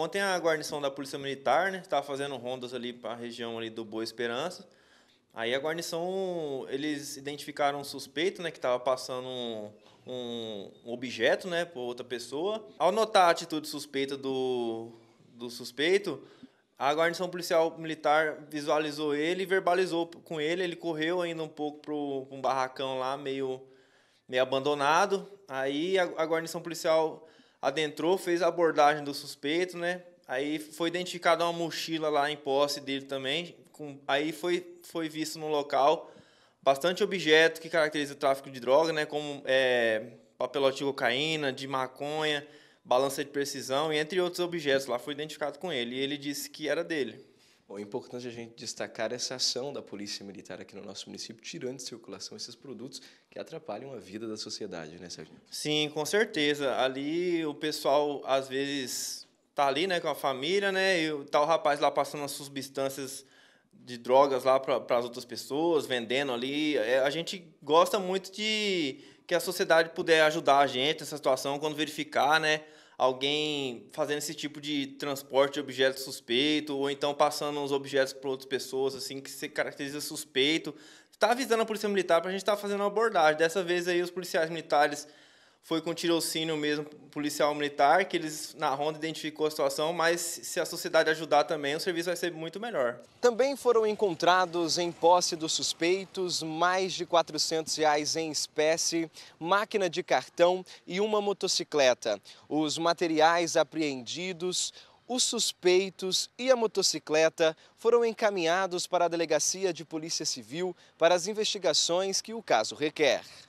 Ontem a guarnição da Polícia Militar, né, estava fazendo rondas ali para a região ali do Boa Esperança. Aí a guarnição, eles identificaram um suspeito, né, que estava passando um, um, objeto, né, para outra pessoa. Ao notar a atitude suspeita do, do suspeito, a guarnição policial militar visualizou ele e verbalizou com ele. Ele correu ainda um pouco para um barracão lá, meio, meio abandonado. Aí a, a guarnição policial adentrou, fez a abordagem do suspeito, né? Aí foi identificada uma mochila lá em posse dele também. Com, aí foi, foi visto no local bastante objeto que caracteriza o tráfico de droga, né? Como é, papelote de cocaína, de maconha, balança de precisão e entre outros objetos. Lá foi identificado com ele. E ele disse que era dele. Bom, é importante a gente destacar essa ação da Polícia Militar aqui no nosso município, tirando de circulação esses produtos que atrapalham a vida da sociedade, né, Sérgio? Sim, com certeza. Ali o pessoal, às vezes, tá ali né, com a família, né? E tá o rapaz lá passando as substâncias de drogas lá para as outras pessoas, vendendo ali. É, a gente gosta muito de que a sociedade puder ajudar a gente nessa situação quando verificar, né? alguém fazendo esse tipo de transporte de objeto suspeito, ou então passando os objetos para outras pessoas, assim, que se caracteriza suspeito. Está avisando a Polícia Militar para a gente estar tá fazendo uma abordagem. Dessa vez aí os policiais militares foi com tirocínio mesmo policial militar, que eles na Ronda identificou a situação, mas se a sociedade ajudar também, o serviço vai ser muito melhor. Também foram encontrados em posse dos suspeitos mais de 400 reais em espécie, máquina de cartão e uma motocicleta. Os materiais apreendidos os suspeitos e a motocicleta foram encaminhados para a Delegacia de Polícia Civil para as investigações que o caso requer.